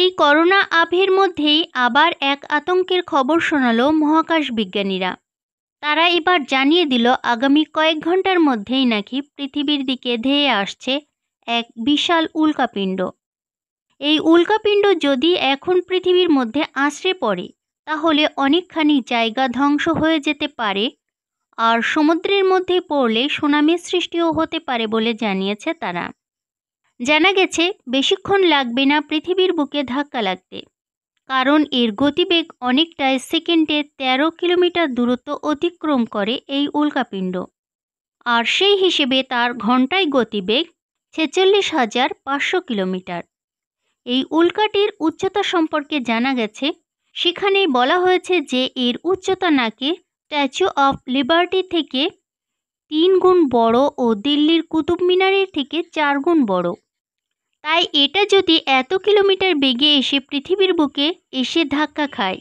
এই করোনা আভের মধ্যেই আবার এক আতঙ্কের খবর শোনালো মহাকাশ বিজ্ঞানীরা তারা এবার জানিয়ে দিল আগামী কয়েক ঘন্টার মধ্যেই নাকি পৃথিবীর দিকে ধেয়ে আসছে এক বিশাল উল্কাপিণ্ড এই উল্কাপিণ্ড যদি এখন পৃথিবীর মধ্যে আছড়ে পড়ে তাহলে অনেকখানি জায়গা ধ্বংস হয়ে যেতে পারে আর সমুদ্রের মধ্যে পড়লে সুনামির সৃষ্টিও হতে পারে বলে জানিয়েছে তারা জানা গেছে বেশিক্ষণ লাগবে না পৃথিবীর বুকে ধাক্কা লাগতে কারণ এর গতিবেগ অনেকটাই সেকেন্ডে ১৩ কিলোমিটার দূরত্ব অতিক্রম করে এই উল্কাপিণ্ড আর সেই হিসেবে তার ঘন্টায় গতিবেগ ছেচল্লিশ হাজার পাঁচশো কিলোমিটার এই উল্কাটির উচ্চতা সম্পর্কে জানা গেছে সেখানে বলা হয়েছে যে এর উচ্চতা নাকি স্ট্যাচু অফ লিবার্টি থেকে তিন গুণ বড় ও দিল্লির কুতুব মিনারের থেকে চার গুণ বড় তাই এটা যদি এত কিলোমিটার বেগে এসে পৃথিবীর বুকে এসে ধাক্কা খায়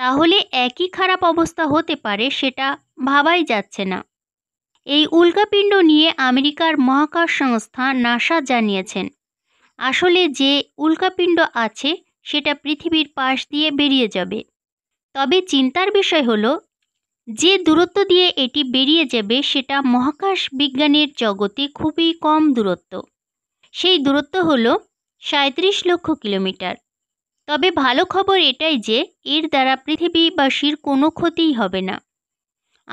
তাহলে একই খারাপ অবস্থা হতে পারে সেটা ভাবাই যাচ্ছে না এই উল্কাপিণ্ড নিয়ে আমেরিকার মহাকাশ সংস্থা নাসা জানিয়েছেন আসলে যে উল্কাপিণ্ড আছে সেটা পৃথিবীর পাশ দিয়ে বেরিয়ে যাবে তবে চিন্তার বিষয় হলো যে দূরত্ব দিয়ে এটি বেরিয়ে যাবে সেটা মহাকাশ বিজ্ঞানের জগতে খুবই কম দূরত্ব সেই দূরত্ব হল সাঁত্রিশ লক্ষ কিলোমিটার তবে ভালো খবর এটাই যে এর দ্বারা পৃথিবীবাসীর কোনো ক্ষতিই হবে না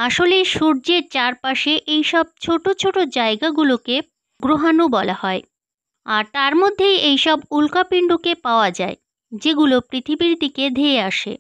আসলে সূর্যের চারপাশে এইসব ছোট ছোট জায়গাগুলোকে গ্রহাণু বলা হয় আর তার মধ্যেই এইসব উল্কাপিণ্ডকে পাওয়া যায় যেগুলো পৃথিবীর দিকে ধেয়ে আসে